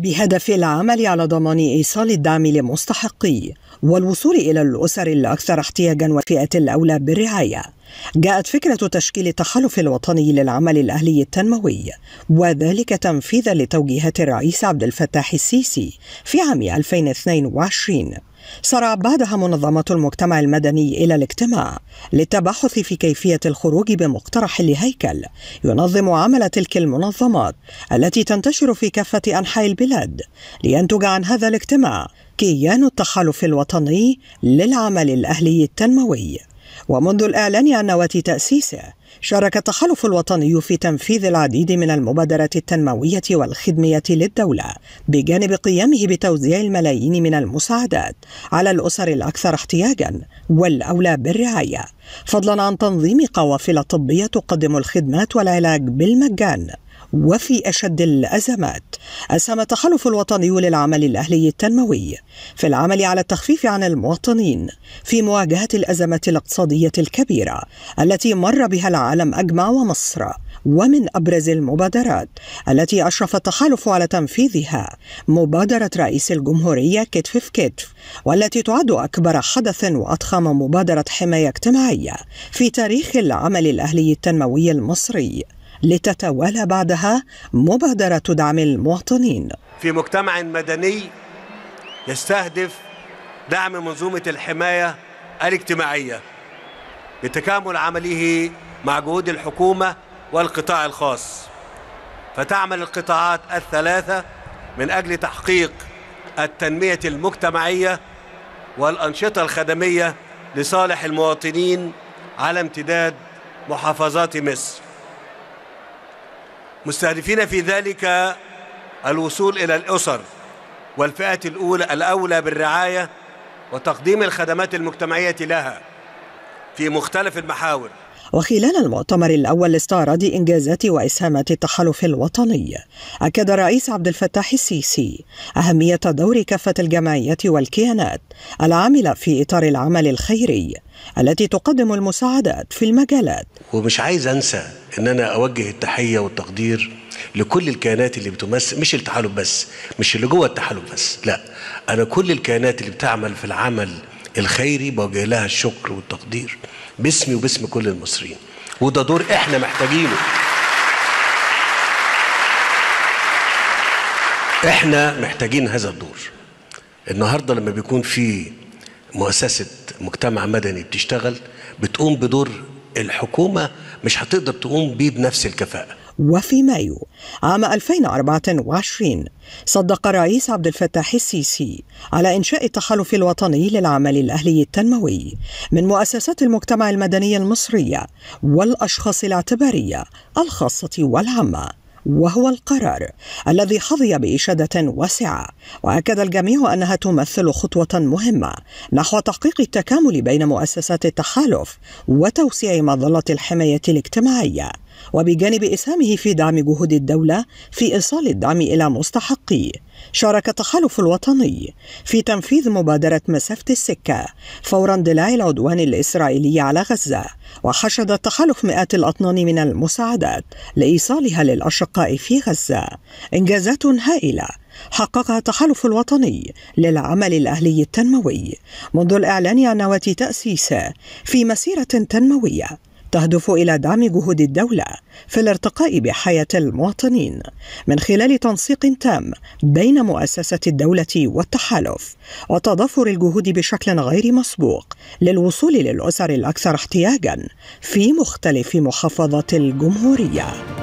بهدف العمل على ضمان ايصال الدعم لمستحقيه والوصول الى الاسر الاكثر احتياجا وفئه الاولى بالرعايه جاءت فكرة تشكيل التحالف الوطني للعمل الأهلي التنموي وذلك تنفيذا لتوجيهات الرئيس عبد الفتاح السيسي في عام 2022 سرع بعدها منظمة المجتمع المدني إلى الاجتماع للتبحث في كيفية الخروج بمقترح لهيكل ينظم عمل تلك المنظمات التي تنتشر في كافة أنحاء البلاد لينتج عن هذا الاجتماع كيان التحالف الوطني للعمل الأهلي التنموي ومنذ الإعلان عن نواة تأسيسه شارك التحالف الوطني في تنفيذ العديد من المبادرات التنموية والخدمية للدولة بجانب قيامه بتوزيع الملايين من المساعدات على الأسر الأكثر احتياجا والأولى بالرعاية فضلا عن تنظيم قوافل طبية تقدم الخدمات والعلاج بالمجان وفي أشد الأزمات أسهم التحالف الوطني للعمل الأهلي التنموي في العمل على التخفيف عن المواطنين في مواجهة الأزمة الاقتصادية الكبيرة التي مر بها العالم أجمع ومصر ومن أبرز المبادرات التي أشرف التحالف على تنفيذها مبادرة رئيس الجمهورية كتف في كتف والتي تعد أكبر حدث وأضخم مبادرة حماية اجتماعية في تاريخ العمل الأهلي التنموي المصري لتتوالى بعدها مبادرة دعم المواطنين في مجتمع مدني يستهدف دعم منظومة الحماية الاجتماعية لتكامل عمله مع جهود الحكومة والقطاع الخاص فتعمل القطاعات الثلاثة من أجل تحقيق التنمية المجتمعية والأنشطة الخدمية لصالح المواطنين على امتداد محافظات مصر مستهدفين في ذلك الوصول إلى الأسر والفئة الأولى الأولى بالرعاية وتقديم الخدمات المجتمعية لها في مختلف المحاور وخلال المؤتمر الأول لاستعراض إنجازات وإسهامات التحالف الوطني أكد الرئيس عبد الفتاح السيسي أهمية دور كافة الجمعيات والكيانات العاملة في إطار العمل الخيري التي تقدم المساعدات في المجالات ومش عايز أنسى أن أنا أوجه التحية والتقدير لكل الكيانات اللي بتمثل مش التحالف بس مش اللي جوه التحالف بس لا أنا كل الكيانات اللي بتعمل في العمل الخيري بوجه لها الشكر والتقدير باسمي وباسم كل المصريين وده دور احنا محتاجينه احنا محتاجين هذا الدور النهارده لما بيكون في مؤسسه مجتمع مدني بتشتغل بتقوم بدور الحكومه مش هتقدر تقوم بيه بنفس الكفاءه وفي مايو عام 2024 صدق الرئيس عبد الفتاح السيسي على إنشاء التحالف الوطني للعمل الأهلي التنموي من مؤسسات المجتمع المدني المصرية والأشخاص الاعتبارية الخاصة والعامة وهو القرار الذي حظي بإشادة واسعة وأكد الجميع أنها تمثل خطوة مهمة نحو تحقيق التكامل بين مؤسسات التحالف وتوسيع مظلة الحماية الاجتماعية وبجانب إسهامه في دعم جهود الدولة في إيصال الدعم إلى مستحقيه شارك التحالف الوطني في تنفيذ مبادرة مسافة السكة فور اندلاع العدوان الإسرائيلي على غزة وحشد التحالف مئات الأطنان من المساعدات لإيصالها للأشقاء في غزة إنجازات هائلة حققها التحالف الوطني للعمل الأهلي التنموي منذ الإعلان عن نواة تأسيسه في مسيرة تنموية تهدف إلى دعم جهود الدولة في الارتقاء بحياة المواطنين من خلال تنسيق تام بين مؤسسة الدولة والتحالف وتضافر الجهود بشكل غير مسبوق للوصول للأسر الأكثر احتياجا في مختلف محافظات الجمهورية.